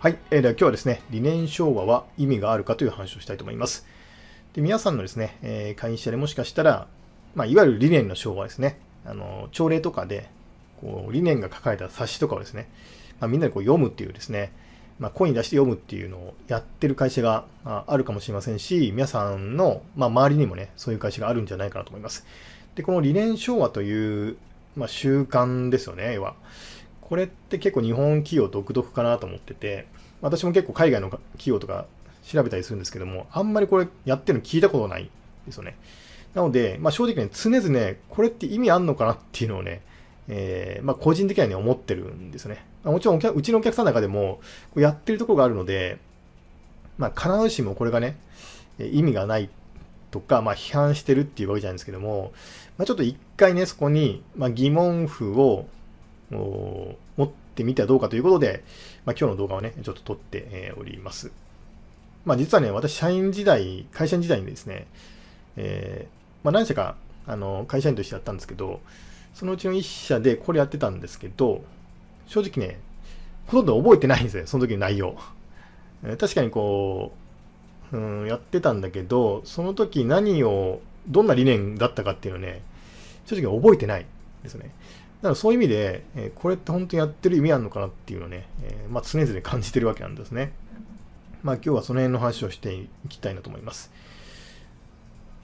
はい、えー、では今日はですね、理念昭和は意味があるかという話をしたいと思います。で皆さんのですね、えー、会社でもしかしたら、まあ、いわゆる理念の昭和ですね、あの朝礼とかでこう理念が書かれた冊子とかをですね、まあ、みんなでこう読むっていうですね、まあ、声に出して読むっていうのをやってる会社があるかもしれませんし、皆さんの、まあ、周りにもね、そういう会社があるんじゃないかなと思います。で、この理念昭和という、まあ、習慣ですよね、要は。これって結構日本企業独特かなと思ってて、私も結構海外の企業とか調べたりするんですけども、あんまりこれやってるの聞いたことないですよね。なので、まあ、正直ね、常々、ね、これって意味あんのかなっていうのをね、えー、まあ、個人的にはね、思ってるんですよね。まあ、もちろんうちのお客さんの中でも、やってるところがあるので、まあ、必ずしもこれがね、意味がないとか、まあ、批判してるっていうわけじゃないんですけども、まあ、ちょっと一回ね、そこに、ま疑問符を持ってみてはどうかということで、まあ、今日の動画をね、ちょっと撮っております。まあ、実はね、私、社員時代、会社員時代にですね、えー、まあ、何社か、あの、会社員としてやったんですけど、そのうちの1社でこれやってたんですけど、正直ね、ほとんど覚えてないんですよ、その時の内容。確かにこう、うん、やってたんだけど、その時何を、どんな理念だったかっていうのね、正直覚えてないですね。だからそういう意味で、えこれって本当にやってる意味あるのかなっていうのをね、えまあ、常々感じてるわけなんですね。まあ今日はその辺の話をしていきたいなと思います。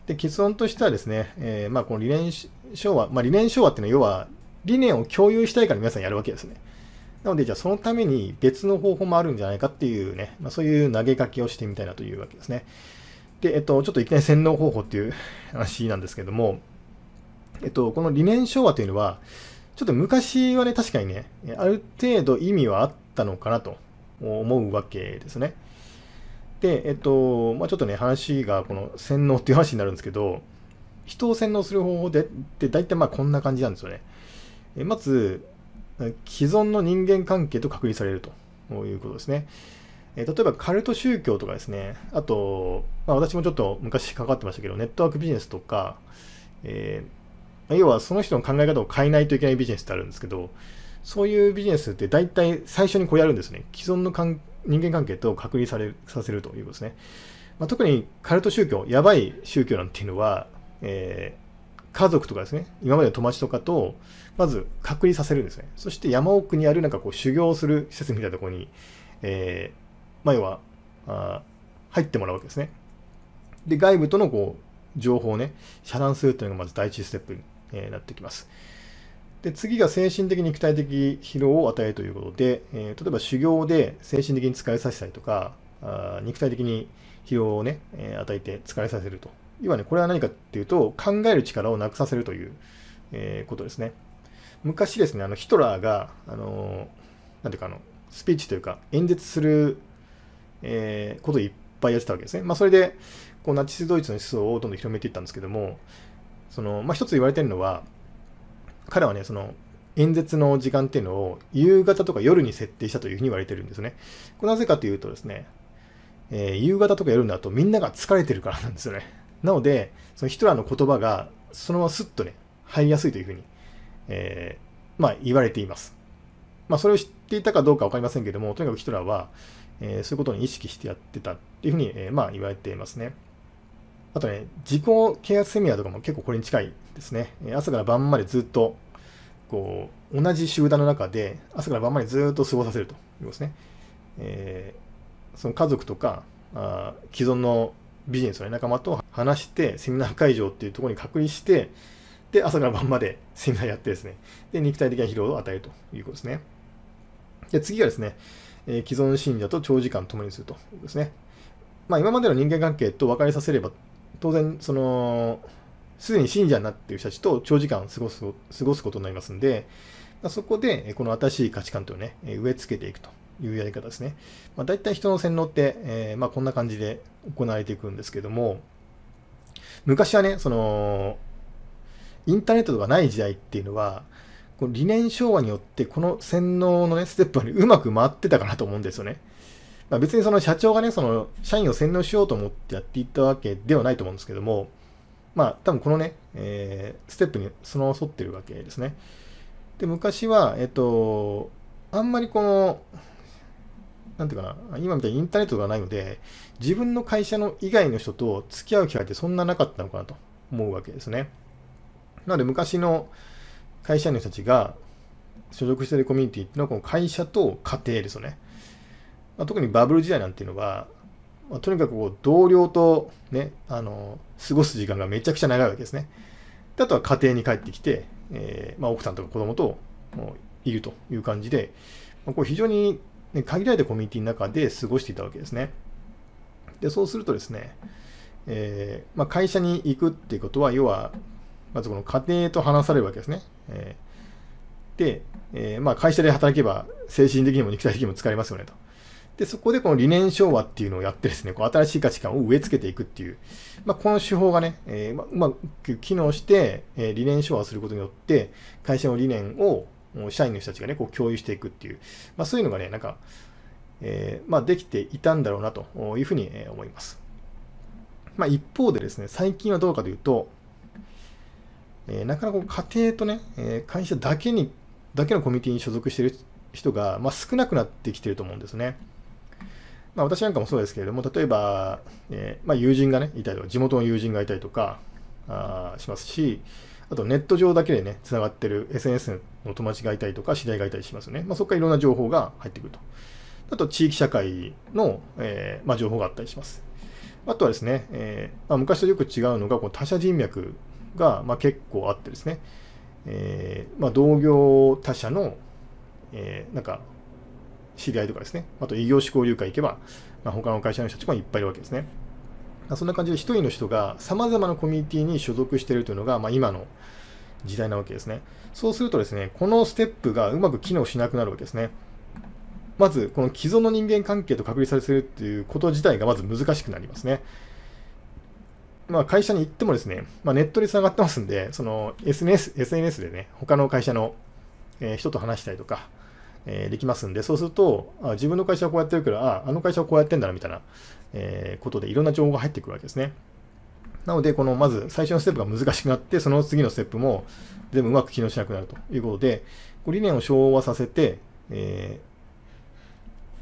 で、結論としてはですね、えー、まあこの理念昭和、まあ理念昭和っていうのは要は理念を共有したいから皆さんやるわけですね。なのでじゃあそのために別の方法もあるんじゃないかっていうね、まあ、そういう投げかけをしてみたいなというわけですね。で、えっと、ちょっといきなり洗脳方法っていう話なんですけども、えっと、この理念昭和というのは、ちょっと昔はね、確かにね、ある程度意味はあったのかなと思うわけですね。で、えっと、まあ、ちょっとね、話がこの洗脳っていう話になるんですけど、人を洗脳する方法でって大体まあこんな感じなんですよね。えまず、既存の人間関係と確離されるということですね。え例えばカルト宗教とかですね、あと、まあ、私もちょっと昔関わってましたけど、ネットワークビジネスとか、えー要はその人の考え方を変えないといけないビジネスってあるんですけど、そういうビジネスって大体最初にこうやるんですね。既存の人間関係と隔離されさせるということですね。まあ、特にカルト宗教、やばい宗教なんていうのは、えー、家族とかですね、今までの友達とかと、まず隔離させるんですね。そして山奥にあるなんかこう修行する施設みたいなところに、えー、まあ、要はあ、入ってもらうわけですね。で、外部とのこう情報をね、遮断するというのがまず第一ステップえなってきます。で次が精神的肉体的疲労を与えるということで、え例えば修行で精神的に疲れさせたりとか、あ肉体的に疲労をね、え与えて疲れさせると。要はね、これは何かっていうと、考える力をなくさせるという、えことですね。昔ですね、あのヒトラーが、あのー、ていうかあの、スピーチというか、演説する、えー、ことをいっぱいやってたわけですね。まあ、それで、こうナチス・ドイツの思想をどんどん広めていったんですけども、その、まあ、一つ言われてるのは、彼はね、その、演説の時間っていうのを夕方とか夜に設定したというふうに言われてるんですね。これなぜかというとですね、えー、夕方とか夜になるとみんなが疲れてるからなんですよね。なので、そのヒトラーの言葉がそのまますっとね、入りやすいというふうに、えー、まあ、言われています。まあ、それを知っていたかどうか分かりませんけども、とにかくヒトラーは、えー、そういうことに意識してやってたっていうふうに、えー、まあ、言われていますね。あとね、自己啓発セミナーとかも結構これに近いですね。朝から晩までずっと、こう、同じ集団の中で、朝から晩までずっと過ごさせるということですね。えー、その家族とか、あ既存のビジネスの仲間と話して、セミナー会場っていうところに隔離して、で、朝から晩までセミナーやってですね、で、肉体的な疲労を与えるということですね。で、次がですね、えー、既存信者と長時間共にするということですね。まあ、今までの人間関係と分かりさせれば当然、その、すでに信者になっている人たちと長時間過ごす過ごすことになりますんで、そこで、この新しい価値観というね、植え付けていくというやり方ですね。まあ、大体人の洗脳って、えー、まあ、こんな感じで行われていくんですけども、昔はね、その、インターネットとかない時代っていうのは、この理念昭和によってこの洗脳のね、ステップね、うまく回ってたかなと思うんですよね。まあ、別にその社長がね、その社員を洗脳しようと思ってやっていったわけではないと思うんですけども、まあ多分このね、えー、ステップにその沿ってるわけですね。で、昔は、えっと、あんまりこの、なんていうかな、今みたいにインターネットがないので、自分の会社の以外の人と付き合う機会ってそんななかったのかなと思うわけですね。なので昔の会社員の人たちが所属しているコミュニティっていうのはこの会社と家庭ですよね。まあ、特にバブル時代なんていうのは、まあ、とにかくこう同僚とね、あの、過ごす時間がめちゃくちゃ長いわけですね。であとは家庭に帰ってきて、えー、まあ、奥さんとか子供といるという感じで、まあ、こう非常に、ね、限られたコミュニティの中で過ごしていたわけですね。で、そうするとですね、えー、まあ、会社に行くっていうことは、要は、まずこの家庭と話されるわけですね。えー、で、えまあ、会社で働けば精神的にも肉体的にも疲れますよねと。で、そこでこの理念昭和っていうのをやってですね、こう新しい価値観を植え付けていくっていう、まあ、この手法がね、えー、まあ、うまく機能して、えー、理念昭和することによって、会社の理念を社員の人たちがね、こう共有していくっていう、まあ、そういうのがね、なんか、えー、まあ、できていたんだろうなというふうに思います。まあ、一方でですね、最近はどうかというと、えー、なかなか家庭とね、え会社だけに、だけのコミュニティに所属している人が、まあ、少なくなってきてると思うんですね。まあ、私なんかもそうですけれども、例えば、えー、まあ、友人がね、いたりとか、地元の友人がいたりとかあしますし、あとネット上だけでね、つながってる SNS の友達がいたりとか、知り合いがいたりしますよね。まあ、そこからいろんな情報が入ってくると。あと、地域社会の、えー、まあ、情報があったりします。あとはですね、えー、まあ、昔とよく違うのが、こう他者人脈が、まあ、結構あってですね、えー、まあ、同業他社の、えー、なんか知り合いとかですね、あと異業種交流会行けば、まあ、他の会社の人たちもいっぱいいるわけですね。まあ、そんな感じで一人の人が様々なコミュニティに所属しているというのが、まあ、今の時代なわけですね。そうするとですね、このステップがうまく機能しなくなるわけですね。まず、この既存の人間関係と確立させるっていうこと自体がまず難しくなりますね。まあ、会社に行ってもですね、まあ、ネットで繋がってますんで、その SNS, SNS でね、他の会社の人と話したりとか、えー、できますんで、そうすると、あ自分の会社はこうやってるけど、あ、あの会社はこうやってんだな、みたいな、えー、ことでいろんな情報が入ってくるわけですね。なので、この、まず最初のステップが難しくなって、その次のステップも全部うまく機能しなくなるということで、こう理念を昭和させて、え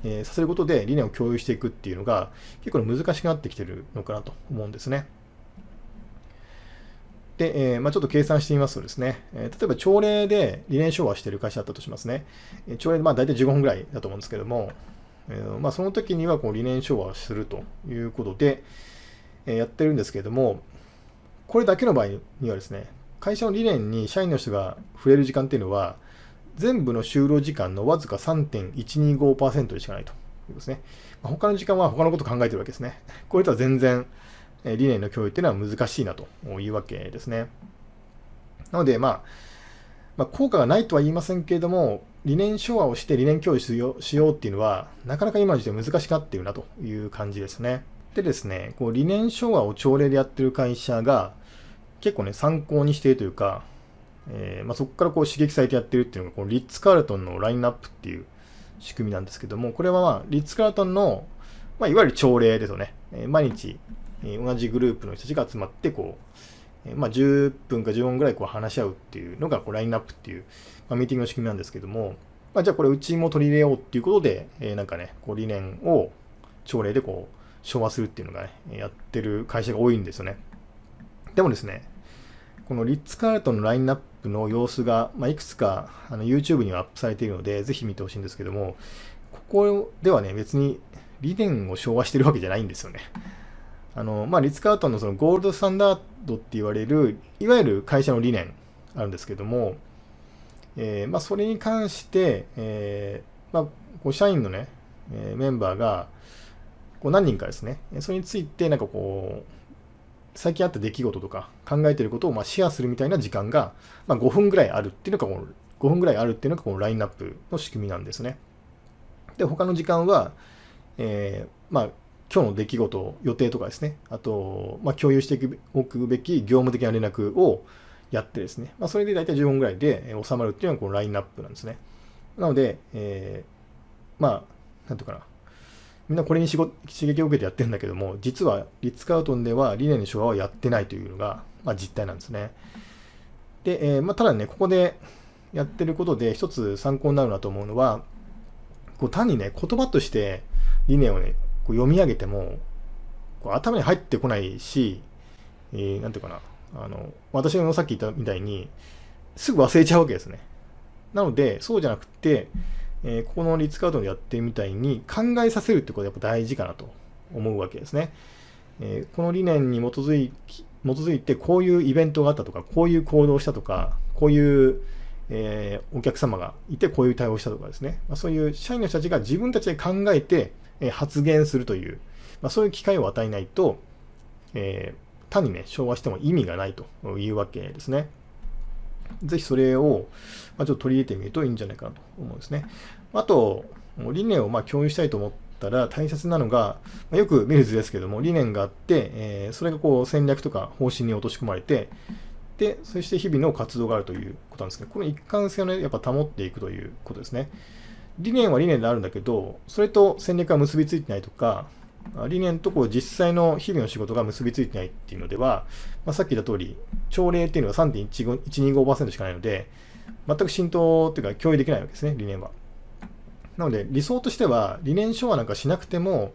ー、させることで理念を共有していくっていうのが結構難しくなってきてるのかなと思うんですね。で、えー、まあ、ちょっと計算してみますとですね、えー、例えば朝礼で理念昭和している会社だったとしますね。えー、朝礼でまあ大体15分ぐらいだと思うんですけども、えー、まあ、その時にはこう理念昭和をするということで、えやってるんですけれども、これだけの場合にはですね、会社の理念に社員の人が触れる時間っていうのは、全部の就労時間のわずか3.125%でしかないということですね。まあ、他の時間は他のこと考えてるわけですね。これとは全然理念の共有っていうのは難しいなというわけですね。なので、まあ、まあ、効果がないとは言いませんけれども、理念昭和をして理念共有しようしようっていうのは、なかなか今の時代難しくなっているなという感じですね。でですね、こう理念昭和を朝礼でやってる会社が、結構ね、参考にしているというか、えー、まあ、そこからこう刺激されてやってるっていうのが、このリッツ・カールトンのラインナップっていう仕組みなんですけども、これは、まあ、リッツ・カールトンの、まあ、いわゆる朝礼ですよね、えー、毎日え同じグループの人たちが集まってこう、えまあ、10分か15分ぐらいこう話し合うっていうのがこうラインナップっていう、まあ、ミーティングの仕組みなんですけども、まあ、じゃあこれうちも取り入れようっていうことで、えなんかねこう理念を朝礼でこう昭和するっていうのが、ね、やってる会社が多いんですよねでもですねこのリッツ・カールトンのラインナップの様子が、まあ、いくつかあの YouTube にはアップされているので、ぜひ見てほしいんですけども、ここではね、別に理念を昭和してるわけじゃないんですよね。あの、まあ、リツ・カートンのそのゴールドスタンダードって言われる、いわゆる会社の理念あるんですけども、えー、まあ、それに関して、えー、まあ、社員のね、えメンバーが、こう何人かですね、それについてなんかこう、最近あった出来事とか考えてることをまシェアするみたいな時間が、ま5分ぐらいあるっていうのがこの、5分ぐらいあるっていうのがこのラインナップの仕組みなんですね。で、他の時間は、えー、まあ、今日の出来事、予定とかですね、あと、まあ、共有しておくべき業務的な連絡をやってですね、まあ、それで大体15分ぐらいで収まるっていうのがこのラインナップなんですね。なので、えー、まあ、なんとかな、みんなこれに刺激を受けてやってるんだけども、実はリッツカートンでは理念の昭和はやってないというのが、まあ、実態なんですね。で、えー、まあ、ただね、ここでやってることで一つ参考になるなと思うのは、こう単にね、言葉として理念をね、こう読み上げても、こう頭に入ってこないし、えー、なんていうかな、あの、私のさっき言ったみたいに、すぐ忘れちゃうわけですね。なので、そうじゃなくて、えー、ここのリッツカートでやってみたいに考えさせるってことはやっぱ大事かなと思うわけですね。えー、この理念に基づい基づいて、こういうイベントがあったとか、こういう行動をしたとか、こういう、えー、お客様がいて、こういう対応をしたとかですね、まあ、そういう社員の人たちが自分たちで考えて、え発言するという、まあ、そういう機会を与えないと、えー、単にね、昭和しても意味がないというわけですね。ぜひそれを、まあ、ちょっと取り入れてみるといいんじゃないかなと思うんですね。あと、理念をま共有したいと思ったら大切なのが、まあ、よく見る図ですけども、理念があって、えー、それがこう戦略とか方針に落とし込まれて、で、そして日々の活動があるということなんですけど、この一貫性をね、やっぱ保っていくということですね。理念は理念であるんだけど、それと戦略が結びついてないとか、理念とこう実際の日々の仕事が結びついてないっていうのでは、まあ、さっき言った通り、朝礼っていうのは3.125%しかないので、全く浸透っていうか共有できないわけですね、理念は。なので、理想としては、理念書はなんかしなくても、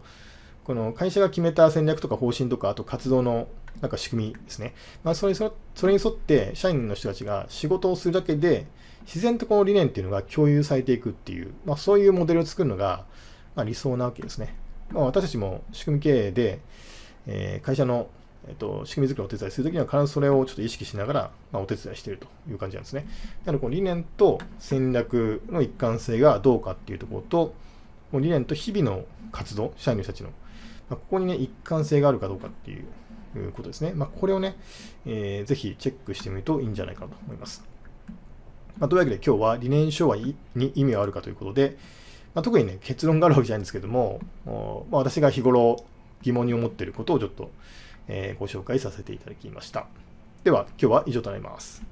この会社が決めた戦略とか方針とか、あと活動のなんか仕組みですね。まあ、それそれに沿って社員の人たちが仕事をするだけで、自然とこの理念っていうのが共有されていくっていう、まあ、そういうモデルを作るのが、まあ、理想なわけですね。まあ、私たちも仕組み経営で、えー、会社の、えっと、仕組み作りをお手伝いするときには必ずそれをちょっと意識しながら、まあ、お手伝いしているという感じなんですね。なので、この理念と戦略の一貫性がどうかっていうところと、もう理念と日々の活動、社員の人たちの、まあ、ここにね、一貫性があるかどうかっていういうことですね。まあ、これをね、えー、ぜひチェックしてみるといいんじゃないかなと思います。まあ、というわけで今日は理念書はに意味はあるかということで、まあ、特にね、結論があるわけじゃないんですけども、まあ、私が日頃疑問に思っていることをちょっと、えー、ご紹介させていただきました。では、今日は以上となります。